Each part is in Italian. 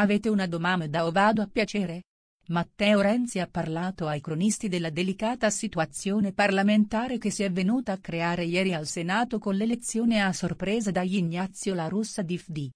Avete una domanda o vado a piacere? Matteo Renzi ha parlato ai cronisti della delicata situazione parlamentare che si è venuta a creare ieri al Senato con l'elezione a sorpresa da Ignazio La Russa di FD.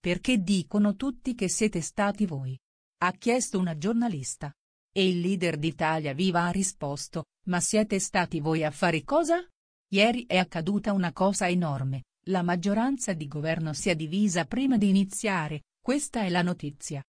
Perché dicono tutti che siete stati voi? Ha chiesto una giornalista. E il leader d'Italia Viva ha risposto, ma siete stati voi a fare cosa? Ieri è accaduta una cosa enorme, la maggioranza di governo si è divisa prima di iniziare, questa è la notizia.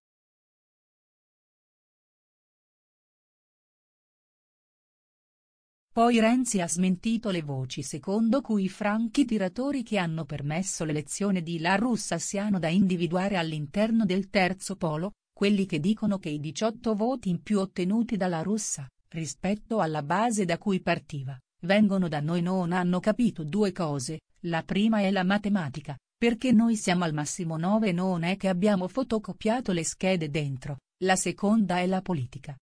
Poi Renzi ha smentito le voci secondo cui i franchi tiratori che hanno permesso l'elezione di La Russa siano da individuare all'interno del terzo polo, quelli che dicono che i 18 voti in più ottenuti dalla Russa, rispetto alla base da cui partiva, vengono da noi non hanno capito due cose, la prima è la matematica, perché noi siamo al massimo 9 e non è che abbiamo fotocopiato le schede dentro, la seconda è la politica.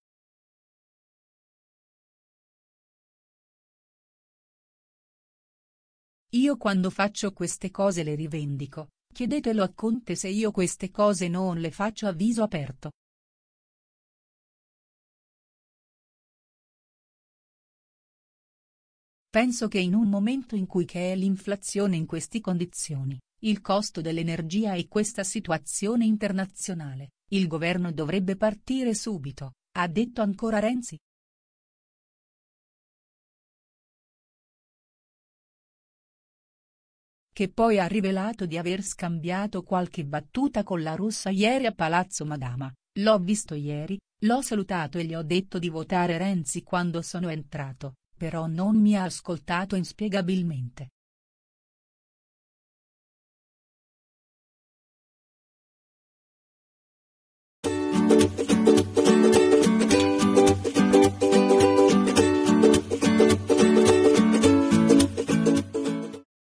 Io quando faccio queste cose le rivendico, chiedetelo a Conte se io queste cose non le faccio a viso aperto, Penso che in un momento in cui c'è l'inflazione in queste condizioni, il costo dell'energia e questa situazione internazionale, il governo dovrebbe partire subito, ha detto ancora Renzi. Che poi ha rivelato di aver scambiato qualche battuta con la russa ieri a Palazzo Madama, l'ho visto ieri, l'ho salutato e gli ho detto di votare Renzi quando sono entrato, però non mi ha ascoltato inspiegabilmente.